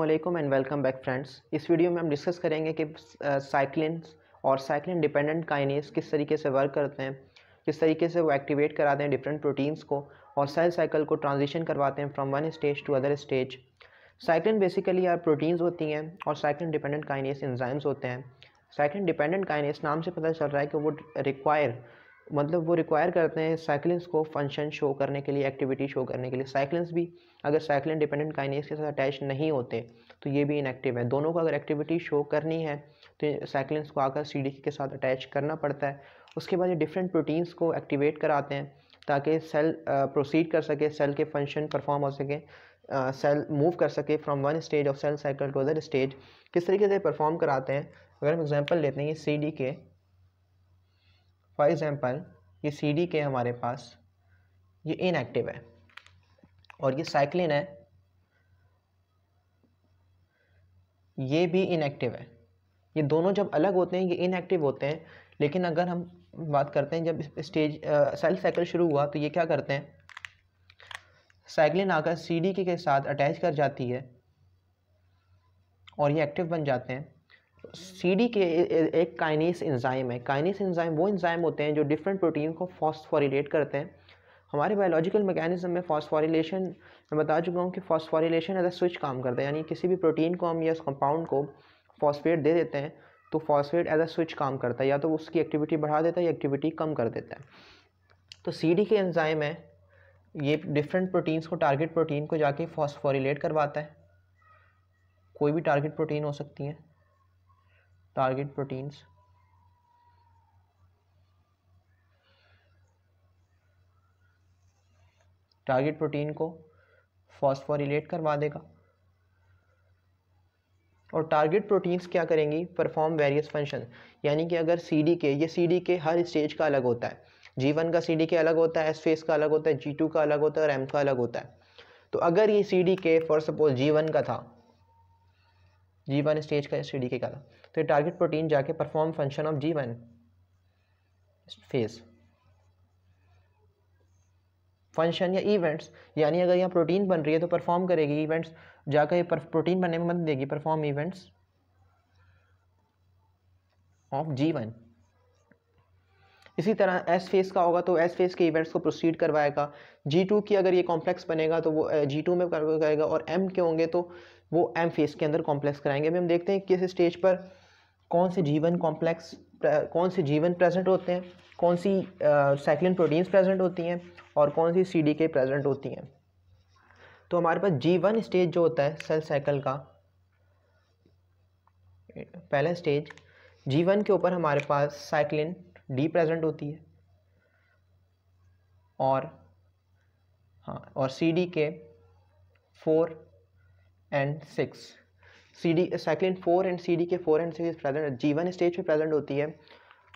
Aslam and welcome back friends इस video में हम डिस्कस करेंगे कि साइक्लिन और साइक्लिन डिपेंडेंट काइनेस किस तरीके से वर्क करते हैं किस तरीके से वो एक्टिवेट कराते हैं डिफरेंट प्रोटीन्स को और सेल साइकिल को ट्रांजिशन करवाते हैं from one stage to other stage cyclin basically यार प्रोटीन्स होती हैं और साइक्लिन डिपेंडेंट काइनेस इंजाइम्स होते हैं साइक्लिन डिपेंडेंट काइनेस नाम से पता चल रहा है कि वो रिक्वायर मतलब वो रिक्वायर करते हैं साइक्लिंस को फंक्शन शो करने के लिए एक्टिविटी शो करने के लिए साइक्लिंस भी अगर साइक्लिन डिपेंडेंट काइनेस के साथ अटैच नहीं होते तो ये भी इनएक्टिव है दोनों को अगर एक्टिविटी शो करनी है तो साइक्लिंस को आकर सी के साथ अटैच करना पड़ता है उसके बाद ये डिफरेंट प्रोटीन्स को एक्टिवेट कराते हैं ताकि सेल प्रोसीड कर सके सेल के फंक्शन परफॉर्म हो सके सेल मूव कर सके from one stage of cell cycle to other stage किस तरीके से परफॉर्म कराते हैं अगर हम एग्जांपल लेते हैं C D K for example ये सी डी के हमारे पास ये इनएक्टिव है और ये साइक्लिन है ये भी इनएक्टिव है ये दोनों जब अलग होते हैं ये इनएक्टिव होते हैं लेकिन अगर हम बात करते हैं जब स्टेज सेल साइकिल शुरू हुआ तो ये क्या करते हैं साइक्लिन आकर सी डी के, के साथ अटैच कर जाती है और ये एक्टिव बन जाते हैं सी डी के एक काइनीस इंजाइम है काइनीस इंजाइम वो इंजाइम होते हैं जो डिफरेंट प्रोटीन को फॉस्फोरीट करते हैं हमारे बायोलॉजिकल मैकेनिज्म में फॉस्फोरीशन मैं बता चुका हूँ कि फॉस्फोरीशन एज ए स्विच काम करता है यानी किसी भी प्रोटीन को हम या उस कंपाउंड को फॉस्फेट दे देते हैं तो फॉस्फेट एज ए स्विच काम करता है या तो उसकी एक्टिविटी बढ़ा देता है या एक्टिविटी कम कर देता है तो सी डी के एंजाइम है ये डिफरेंट प्रोटीन्स को टारगेट प्रोटीन को जाके फॉस्फोरीट करवाता है कोई भी टारगेट प्रोटीन हो सकती हैं target proteins टारगेट प्रोटीन को फॉस्फोरिलेट करवा देगा और टारगेट प्रोटीन्स क्या करेंगी परफॉर्म वेरियस फंक्शन यानी कि अगर सी डी के ये सी डी के हर स्टेज का अलग होता है जी वन का सी डी के अलग होता है एस फेस का अलग होता है जी टू का अलग होता है और एम का अलग होता है तो अगर ये C D K for suppose G one का था जी वन स्टेज का सी डी के का तो ये टारगेट प्रोटीन जाके perform function of G one phase function या इवेंट्स यानी अगर यहाँ प्रोटीन बन रही है तो परफॉर्म करेगी इवेंट्स जाकर ये प्रोटीन बनने में मदद देगी perform events of G one इसी तरह एस फेस का होगा तो एस फेस के इवेंट्स को प्रोसीड करवाएगा जी टू की अगर ये कॉम्प्लेक्स बनेगा तो वो जी टू में करेगा और एम के होंगे तो वो एम फेस के अंदर कॉम्प्लेक्स कराएंगे अभी हम देखते हैं किस स्टेज पर कौन से जीवन कॉम्प्लेक्स कौन से जीवन प्रेजेंट होते हैं कौन सी साइक्लिन प्रोटीन्स प्रेजेंट होती हैं और कौन सी सी डी के प्रेजेंट होती हैं तो हमारे पास जी वन स्टेज जो होता है सेल साइकिल का पहला स्टेज जी वन के ऊपर हमारे पास साइक्लिन डी प्रेजेंट होती है और हाँ और C D K four and six C D cyclin four and C D K four and six present G one stage पे प्रेजेंट होती है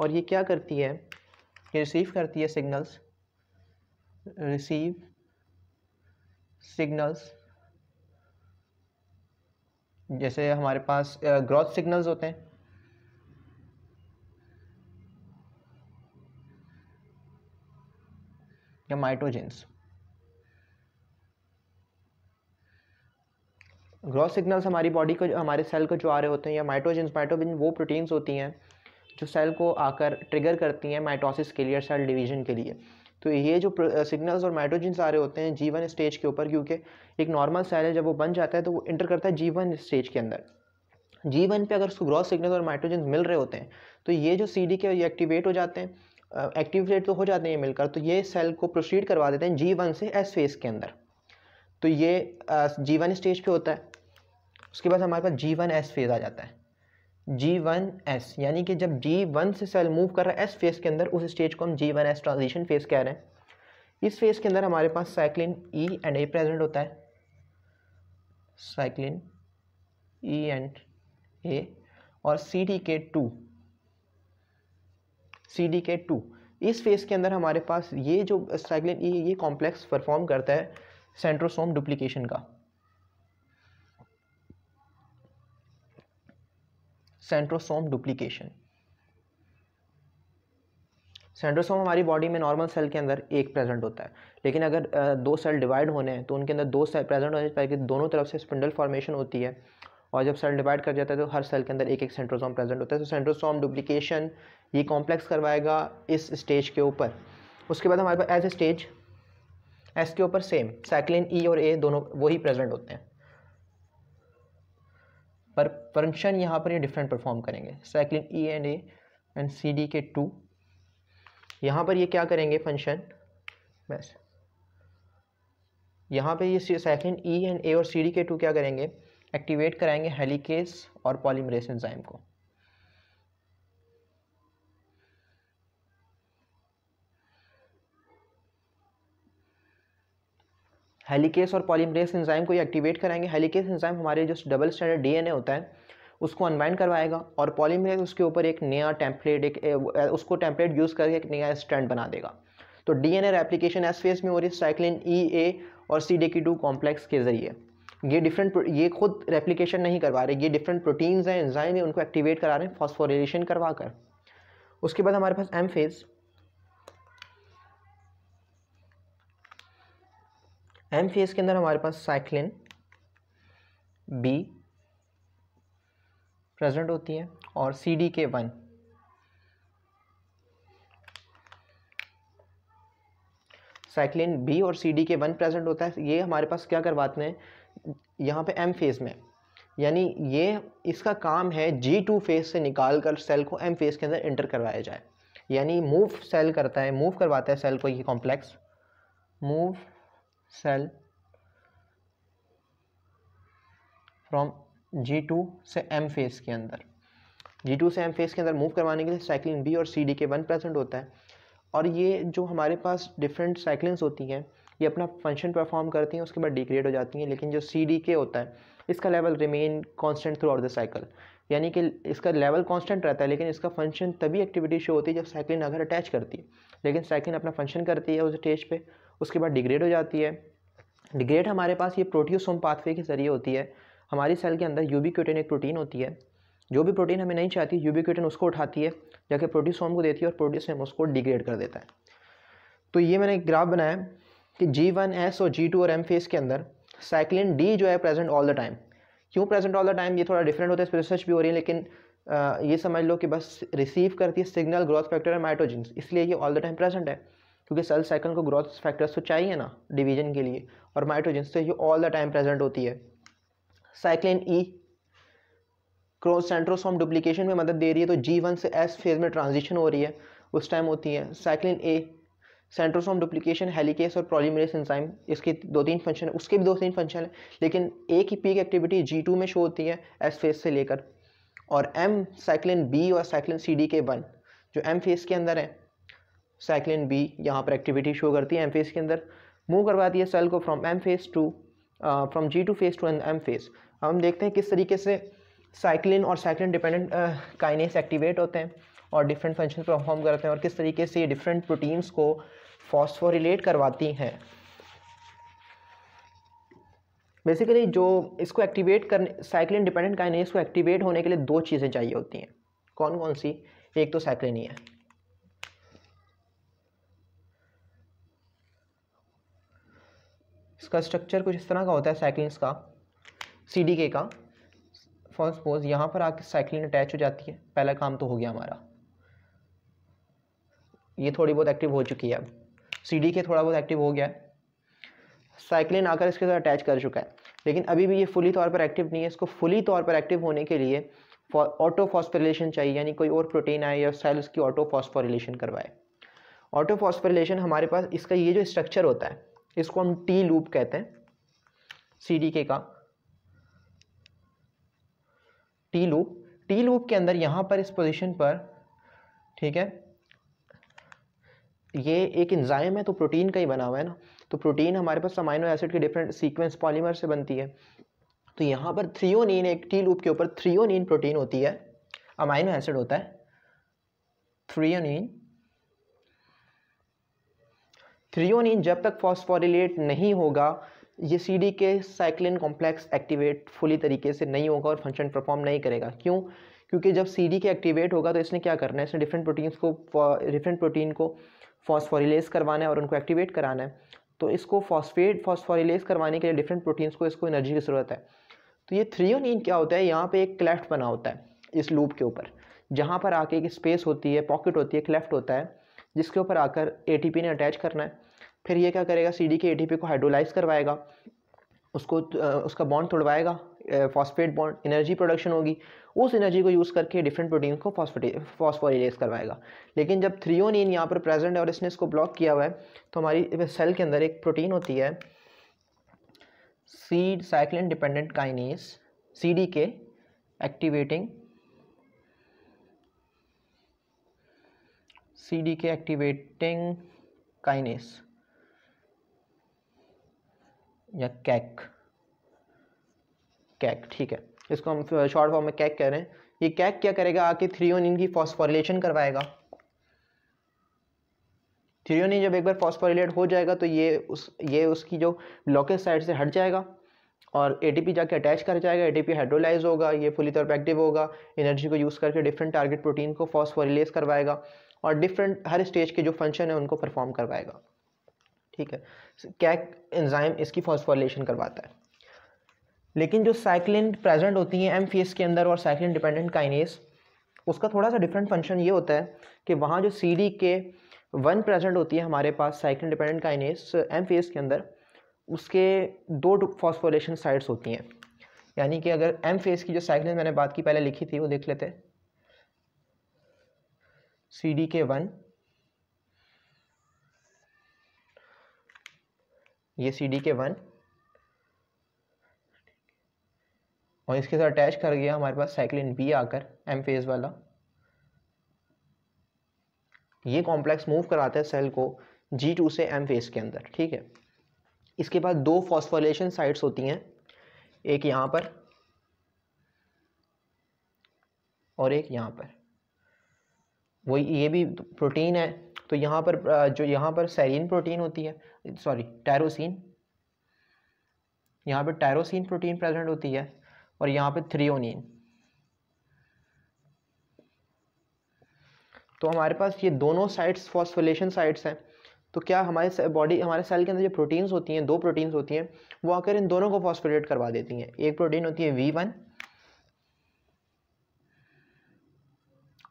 और ये क्या करती है ये रिसीव करती है सिग्नल्स रिसीव सिग्नल्स जैसे हमारे पास ग्रोथ सिग्नल्स होते हैं या माइट्रोजेंस ग्रॉथ सिग्नल्स हमारी बॉडी को हमारे सेल को जो आ रहे होते हैं या माइटोजन माइटोबिन वो प्रोटीन्स होती हैं जो सेल को आकर ट्रिगर करती हैं माइटोसिस के लिए सेल डिवीजन के लिए तो ये जो सिग्नल्स और माइट्रोजन्स आ रहे होते हैं जीवन स्टेज के ऊपर क्योंकि एक नॉर्मल सेल है जब वो बन जाता है तो वो इंटर करता है जीवन स्टेज के अंदर जीवन पे अगर उसको ग्रॉथ सिग्नल और माइट्रोजन मिल रहे होते हैं तो ये जो सी डी के ये एक्टिवेट हो जाते हैं एक्टिवेट तो हो जाते हैं ये मिलकर तो ये सेल को प्रोसीड करवा देते हैं जी वन से एस फेस के अंदर तो ये जीवन स्टेज पे होता है उसके बाद हमारे पास जी वन एस फेज़ आ जाता है जी वन एस यानी कि जब जी वन से सेल मूव कर रहा है एस फेज़ के अंदर उस स्टेज को हम G one S transition phase कह रहे हैं इस फेज़ के अंदर हमारे पास cyclin E and A present होता है साइक्लिन ई एंड ए और C D K two C D K two इस फेज़ के अंदर हमारे पास ये जो साइक्लिन ई e, ये कॉम्प्लेक्स परफॉर्म करता है सेंट्रोसोम डुप्लीकेशन का सेंट्रोसोम डुप्लीकेशन सेंट्रोसोम हमारी बॉडी में नॉर्मल सेल के अंदर एक प्रेजेंट होता है लेकिन अगर दो सेल डिवाइड होने हैं तो उनके अंदर दो सेल प्रेजेंट होने चाहिए दोनों तरफ से स्पिंडल फॉर्मेशन होती है और जब सेल डिवाइड कर जाता है तो हर सेल के अंदर एक एक सेंट्रोसोम प्रेजेंट होता है तो सेंट्रोसोम डुप्लीकेशन ये कॉम्प्लेक्स करवाएगा इस स्टेज के ऊपर उसके बाद हमारे पास एज ए स्टेज एस के ऊपर सेम साइक्लिन ई और ए दोनों वही प्रेजेंट होते हैं पर फंक्शन यहाँ पर ये डिफरेंट परफॉर्म करेंगे cyclin E and A and C D K two यहाँ पर ये क्या करेंगे फंक्शन बस यहाँ पे ये साइक्लिन ई एंड ए और सी डी के टू क्या करेंगे एक्टिवेट कराएंगे हेलीकेस और पॉलीमरेस एंजाइम को हेलिकेस और पॉलीमरेस इंजाइम को ये एक्टिवेट कराएंगे हेलिकेस इंजाइम हमारे जो डबल स्टैंडर्ड डीएनए होता है उसको अनबाइंड करवाएगा और पॉलीमरेस उसके ऊपर एक नया टेम्पलेट एक उसको टेम्पलेट यूज़ करके एक नया स्टैंड बना देगा तो D N application S phase में हो रही है साइक्लिन ई e ए और सी डी की टू कॉम्प्लेक्स के ज़रिए ये डिफरेंट ये खुद रेप्लीकेशन नहीं करवा रहे ये डिफरेंट प्रोटीन्स हैं एंजाइम हैं उनको एक्टिवेट करा रहे हैं फॉस्फोरेशन करवा कर उसके बाद हमारे पास एम फेज़ एम फेज़ के अंदर हमारे पास साइक्लिन बी प्रेजेंट होती है और C D K one cyclin B और C D K one present होता है ये हमारे पास क्या करवाते हैं यहाँ पे एम फेज में यानी ये इसका काम है जी टू फेज से निकाल कर सेल को एम फेज के अंदर एंटर करवाया जाए यानी मूव सेल करता है मूव करवाता है सेल को ये complex move cell from G2 से M फेस के अंदर G2 से M फेस के अंदर मूव करवाने के लिए साइक्लिन बी और C D K one percent होता है और ये जो हमारे पास डिफरेंट साइक्लिंस होती हैं ये अपना फंक्शन परफॉर्म करती हैं उसके बाद डिग्रेड हो जाती हैं लेकिन जो सी डी के होता है इसका level remain constant throughout the cycle यानी कि इसका लेवल कॉन्स्टेंट रहता है लेकिन इसका फंक्शन तभी एक्टिविटी शो होती है जब साइक्लिन अगर अटैच करती है लेकिन साइक्लिन अपना फंक्शन करती है उस स्टेज पर उसके बाद डिग्रेड हो जाती है डिग्रेड हमारे पास ये प्रोटीसोम पाथवे के ज़रिए होती है हमारी सेल के अंदर यूबिक्यूटन एक प्रोटीन होती है जो भी प्रोटीन हमें नहीं चाहती यूबिक्यूटन उसको उठाती है जाके प्रोटीसोम को देती है और प्रोटीसोम उसको डिग्रेड कर देता है तो ये मैंने एक ग्राफ बनाया कि जी वन एस और जी टू और एम फेस के अंदर साइक्लिन डी जो है प्रेजेंट ऑल द टाइम क्यों प्रेजेंट ऑल द टाइम ये थोड़ा डिफरेंट होता है इस रिसर्च भी हो रही है लेकिन आ, ये समझ लो कि बस रिसीव करती है सिग्नल ग्रोथ फैक्टर है माइटोजिन इसलिए ये ऑल द टाइम प्रेजेंट है क्योंकि सेल साइकिल को ग्रोथ फैक्टर्स तो चाहिए ना डिवीजन के लिए और माइट्रोजन से ये ऑल द टाइम प्रेजेंट होती है साइक्लिन ई क्रोस सेंट्रोसोम डुप्लीकेशन में मदद दे रही है तो जी वन से एस फेज में ट्रांजिशन हो रही है उस टाइम होती है cyclin A centrosome duplication helicase और प्रोलीमरेस एंजाइम इसके दो तीन फंक्शन है उसके भी दो तीन फंक्शन है लेकिन ए की पीक एक्टिविटी जी टू में शो होती है एस फेज से लेकर और एम साइक्लिन बी और cyclin C D K one जो एम फेज के अंदर है साइक्लिन बी यहाँ पर एक्टिविटी शो करती है एम फेस के अंदर मूव करवाती है सेल को from M phase to from G two phase to M phase हम देखते हैं किस तरीके से साइक्लिन और साइक्लिन डिपेंडेंट काइनेस एक्टिवेट होते हैं और डिफरेंट फंक्शन परफॉर्म करते हैं और किस तरीके से डिफरेंट प्रोटीन्स को फॉस्फोरिलेट करवाती हैं बेसिकली जो इसको एक्टिवेट करने साइक्लिन डिपेंडेंट काइनेस को एक्टिवेट होने के लिए दो चीज़ें चाहिए होती हैं कौन कौन सी एक तो साइक्लिन ही है इसका स्ट्रक्चर कुछ इस तरह का होता है साइक्लिन्स का सी का फॉर सपोज यहाँ पर आके साइक्लिन अटैच हो जाती है पहला काम तो हो गया हमारा ये थोड़ी बहुत एक्टिव हो चुकी है अब सी के थोड़ा बहुत एक्टिव हो गया है साइक्लिन आकर इसके साथ अटैच कर चुका है लेकिन अभी भी ये फुली तौर पर एक्टिव नहीं है इसको फुली तौर पर एक्टिव होने के लिए ऑटोफॉस्फोरिलेशन चाहिए यानी कोई और प्रोटीन आए या सेल उसकी ऑटोफॉस्फोरिलेशन करवाए ऑटोफॉस्फोरिलेशन हमारे पास इसका ये जो स्ट्रक्चर होता है इसको हम टी लूप कहते हैं सी डी के का टी लूप टी लूप के अंदर यहाँ पर इस पोजीशन पर ठीक है ये एक इंजाइम है तो प्रोटीन का ही बना हुआ है ना तो प्रोटीन हमारे पास अमाइनो एसिड के डिफरेंट सीक्वेंस पॉलीमर से बनती है तो यहाँ पर थ्रियोनिन एक टी लूप के ऊपर थ्रियोनिन प्रोटीन होती है अमाइनो एसिड होता है थ्रियोनिन थ्रियोनिन जब तक फॉस्फोरिलेट नहीं होगा ये सीडी के साइक्लिन कॉम्प्लेक्स एक्टिवेट फुली तरीके से नहीं होगा और फंक्शन परफॉर्म नहीं करेगा क्यों क्योंकि जब सी डी के एक्टिवेट होगा तो इसने क्या करना है इसने डिफरेंट प्रोटीन्स को डिफरेंट प्रोटीन को फॉस्फोरिलेस करवाना है और उनको एक्टिवेट कराना है तो इसको फॉस्फेट फॉस्फोरिलेस करवाने के लिए डिफरेंट प्रोटीन्स को इसको एनर्जी की ज़रूरत है तो ये थ्रियोनिन क्या होता है यहाँ पर एक क्लेफ्ट बना होता है इस लूप के ऊपर जहाँ पर आके एक स्पेस होती है पॉकेट होती है क्लेफ्ट होता है जिसके ऊपर आकर ए ने अटैच करना है फिर ये क्या करेगा सी के ए को हाइड्रोलाइज करवाएगा उसको उसका बॉन्ड तोड़वाएगा फॉस्फेट बॉन्ड एनर्जी प्रोडक्शन होगी उस एनर्जी को यूज़ करके डिफरेंट प्रोटीन को फॉस्फोटे फॉस्फोरिलेज करवाएगा लेकिन जब थ्रियोनिन यहाँ पर प्रेजेंट है और इसने इसको ब्लॉक किया हुआ है तो हमारी सेल के अंदर एक प्रोटीन होती है सीड cyclin dependent kinase C D K activating C D K activating kinase या कैक कैक ठीक है इसको हम शॉर्ट फॉर्म में कैक कह रहे हैं ये कैक क्या करेगा आके थ्रियोनिन की फॉस्फोरिलेशन करवाएगा थ्रियोनिन जब एक बार फॉस्फोरिलेट हो जाएगा तो ये उस ये उसकी जो ब्लॉकेज साइड से हट जाएगा और एटीपी जाके अटैच कर जाएगा एटीपी हाइड्रोलाइज होगा ये फुली तौर पर एक्टिव होगा एनर्जी को यूज़ करके डिफरेंट टारगेट प्रोटीन को फॉस्फोरिलेस करवाएगा और डिफरेंट हर स्टेज के जो फंक्शन है उनको परफॉर्म करवाएगा ठीक है कैक एंजाइम इसकी फॉस्फोलेशन करवाता है लेकिन जो साइक्लिन प्रेजेंट होती है एम फेस के अंदर और साइक्लिन डिपेंडेंट काइनेस उसका थोड़ा सा डिफरेंट फंक्शन ये होता है कि वहाँ जो C D K one present होती है हमारे पास cyclin dependent kinase M phase के अंदर उसके दो फॉस्फोलेशन साइट्स होती हैं यानी कि अगर एम फेस की जो साइक्लिन मैंने बात की पहले लिखी थी वो देख लेते हैं सी डी के वन ये सी डी के वन और इसके साथ अटैच कर गया हमारे पास साइक्लिन बी आकर एम फेज वाला ये कॉम्प्लेक्स मूव कराता है सेल को जी टू से एम फेज के अंदर ठीक है इसके बाद दो फॉस्फोलेशन साइट्स होती हैं एक यहाँ पर और एक यहाँ पर वो ये भी प्रोटीन है तो यहाँ पर जो यहाँ पर सैरिन प्रोटीन होती है सॉरी टैरोसिन यहाँ पर टैरोसिन प्रोटीन प्रेजेंट होती है और यहाँ पर थ्रियोनिन तो हमारे पास ये दोनों साइट्स फॉस्फोलेशन साइट्स हैं तो क्या हमारे बॉडी हमारे सेल के अंदर जो प्रोटीन्स होती हैं दो प्रोटीन्स होती हैं वो आकर इन दोनों को फॉस्फोलेट करवा देती हैं एक प्रोटीन होती है वी वन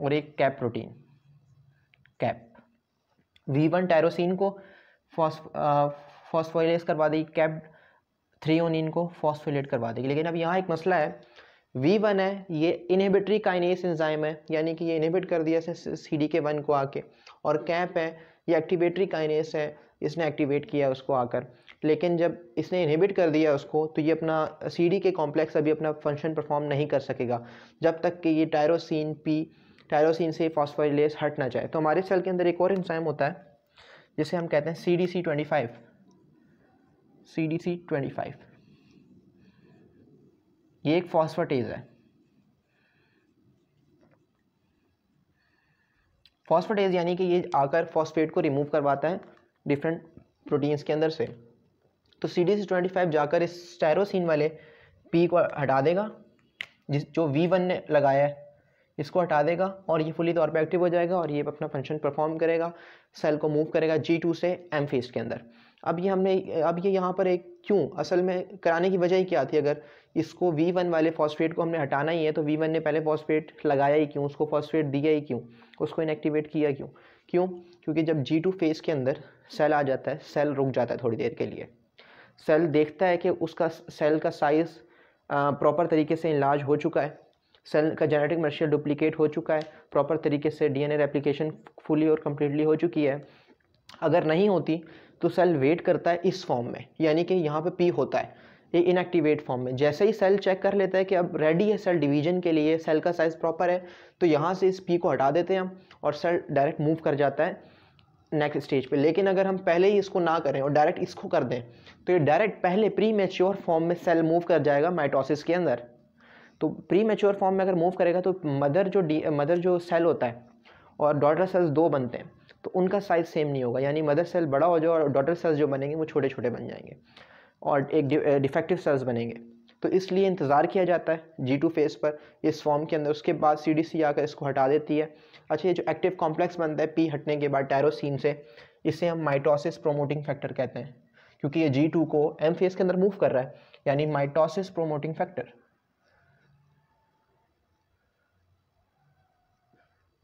और एक cap protein cap wee one tyrosine को फॉस्फोलेस करवा देगी कैप थ्री ओनिन को फॉस्फोलेट करवा देगी लेकिन अब यहाँ एक मसला है वी वन है ये इनहिबिटरी काइनेस एंजाइम है यानी कि ये इनहिबिट कर दिया सी डी के वन को आके और कैप है ये एक्टिवेटरी काइनेस है इसने एक्टिवेट किया उसको आकर लेकिन जब इसने इनहिबिट कर दिया उसको तो ये अपना सी डी के कॉम्प्लेक्स अभी अपना फंक्शन परफॉर्म नहीं कर सकेगा जब तक कि ये टायरोसिन पी टायरोसिन से फॉस्फोलेस हट ना जाए तो हमारे सेल के अंदर एक और इंजाइम होता है जिसे हम कहते हैं C D C twenty five C D C twenty five ये एक फॉस्फोटेज है फॉस्फोटेज यानी कि ये आकर फॉस्फेट को रिमूव करवाता है डिफरेंट प्रोटीन्स के अंदर से तो C D C twenty five जाकर इस टायरोसिन वाले पी को हटा देगा जिस जो वी वन ने लगाया है इसको हटा देगा और ये फुली तौर पर एक्टिव हो जाएगा और ये अपना फंक्शन परफॉर्म करेगा सेल को मूव करेगा जी टू से एम फेस के अंदर अब ये हमने अब ये यहाँ पर एक क्यों असल में कराने की वजह ही क्या थी अगर इसको वी वन वाले फॉस्फेट को हमने हटाना ही है तो वी वन ने पहले फॉस्फेट लगाया ही क्यों उसको फॉस्फेट दिया ही क्यों उसको इनएक्टिवेट किया क्यों क्यों क्योंकि जब जी टू फेस के अंदर सेल आ जाता है सेल रुक जाता है थोड़ी देर के लिए सेल देखता है कि उसका सेल का साइज़ प्रॉपर तरीके से इलाज हो चुका है सेल का जेनेटिक मटेरियल डुप्लीकेट हो चुका है प्रॉपर तरीके से डीएनए रेप्लिकेशन फुली और कम्प्लीटली हो चुकी है अगर नहीं होती तो सेल वेट करता है इस फॉर्म में यानी कि यहाँ पे पी होता है ये इनएक्टिवेट फॉर्म में जैसे ही सेल चेक कर लेता है कि अब रेडी है सेल डिवीजन के लिए सेल का साइज़ प्रॉपर है तो यहाँ से इस पी को हटा देते हैं हम और सेल डायरेक्ट मूव कर जाता है नेक्स्ट स्टेज पे लेकिन अगर हम पहले ही इसको ना करें और डायरेक्ट इसको कर दें तो ये डायरेक्ट पहले प्री मेच्योर फॉर्म में सेल मूव कर जाएगा माइटोसिस के अंदर तो प्री मेच्योर फॉर्म में अगर मूव करेगा तो मदर जो डी मदर जो सेल होता है और डॉटर सेल्स दो बनते हैं तो उनका साइज़ सेम नहीं होगा यानी मदर सेल बड़ा हो जाए और डॉटर सेल्स जो बनेंगे वो छोटे छोटे बन जाएंगे और एक डिफेक्टिव सेल्स बनेंगे तो इसलिए इंतज़ार किया जाता है जी टू फेस पर इस फॉर्म के अंदर उसके बाद सी डी सी आकर इसको हटा देती है अच्छा ये जो एक्टिव कॉम्प्लेक्स बनता है पी हटने के बाद टैरोसिन से इसे हम माइटोसिस प्रोमोटिंग फैक्टर कहते हैं क्योंकि ये जी टू को एम फेस के अंदर मूव कर रहा है यानी माइटोसिस प्रोमोटिंग फैक्टर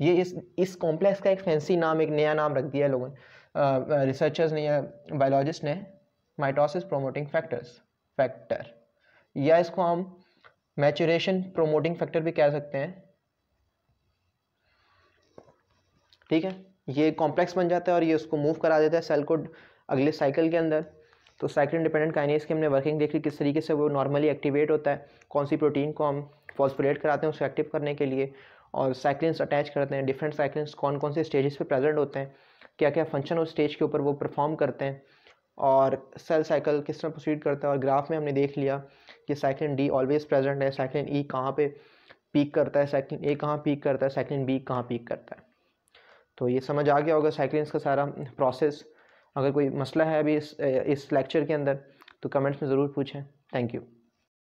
ये इस इस कॉम्प्लेक्स का एक फैंसी नाम एक नया नाम रख दिया है लोगों ने रिसर्चर्स ने या बायोलॉजिस्ट ने माइटोसिस प्रोमोटिंग फैक्टर्स फैक्टर या इसको हम मैचुरेशन प्रोमोटिंग फैक्टर भी कह सकते हैं ठीक है ये कॉम्प्लेक्स बन जाता है और ये उसको मूव करा देता है सेल को अगले साइकिल के अंदर तो साइकिल डिपेंडेंट काइनेज की हमने वर्किंग देख ली किस तरीके से वो नॉर्मली एक्टिवेट होता है कौन सी प्रोटीन को हम फॉस्फोलेट कराते हैं उसको एक्टिव करने के लिए और साइक्लिन्स अटैच करते हैं डिफरेंट साइक्लिन्स कौन कौन से स्टेजेस पे प्रेजेंट होते हैं क्या क्या फंक्शन उस स्टेज के ऊपर वो परफॉर्म करते हैं और सेल साइकिल किस तरह प्रोसीड करता है और ग्राफ में हमने देख लिया कि साइक्लिन डी ऑलवेज प्रेजेंट है साइक्लिन ई e कहाँ पे पीक करता है साइक्लिन ए कहाँ पीक करता है साइक्लिन बी कहाँ पीक करता है तो ये समझ आ गया होगा साइक्लिन्स का सारा प्रोसेस अगर कोई मसला है अभी इस इस लेक्चर के अंदर तो कमेंट्स में ज़रूर पूछें थैंक यू